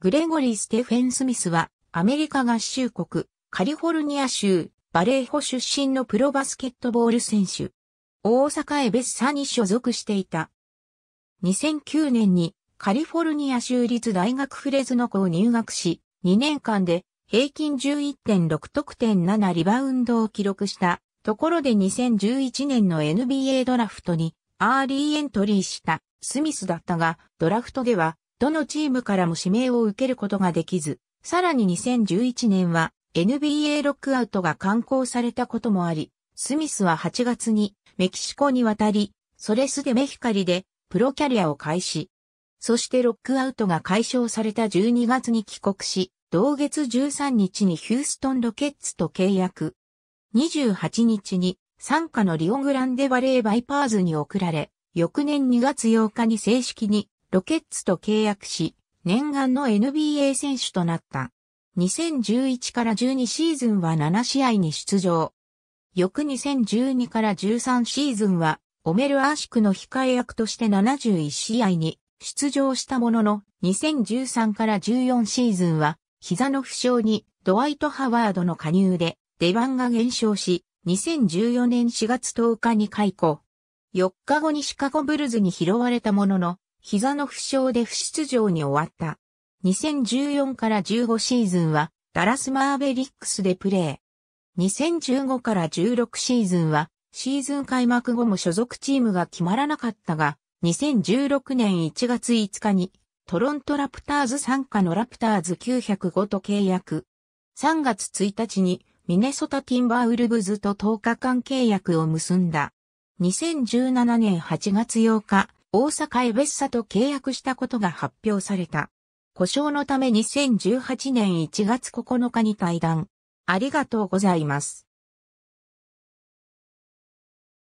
グレゴリー・ステフェン・スミスは、アメリカ合衆国、カリフォルニア州、バレーホ出身のプロバスケットボール選手。大阪エベッサに所属していた。2009年にカリフォルニア州立大学フレズノ校入学し、2年間で平均11.6得点7リバウンドを記録したところで2011年の NBA ドラフトにアーリーエントリーしたスミスだったが、ドラフトではどのチームからも指名を受けることができず、さらに2011年は NBA ロックアウトが刊行されたこともあり、スミスは8月にメキシコに渡り、ソレスでメヒカリでプロキャリアを開始。そしてロックアウトが解消された12月に帰国し、同月13日にヒューストンロケッツと契約。28日に参加のリオグランデバレーバイパーズに送られ、翌年2月8日に正式にロケッツと契約し、念願の NBA 選手となった。2011から12シーズンは7試合に出場。翌2012から13シーズンは、オメル・アーシクの控え役として71試合に出場したものの、2013から14シーズンは、膝の負傷にドワイト・ハワードの加入で出番が減少し、2014年4月10日に解雇。4日後にシカゴブルズに拾われたものの、膝の負傷で不出場に終わった。2014から15シーズンはダラスマーベリックスでプレー。2015から16シーズンはシーズン開幕後も所属チームが決まらなかったが、2016年1月5日にトロントラプターズ参加のラプターズ905と契約。3月1日にミネソタティンバーウルブズと10日間契約を結んだ。2017年8月8日、大阪エベッサと契約したことが発表された。故障のため2018年1月9日に退団。ありがとうございます。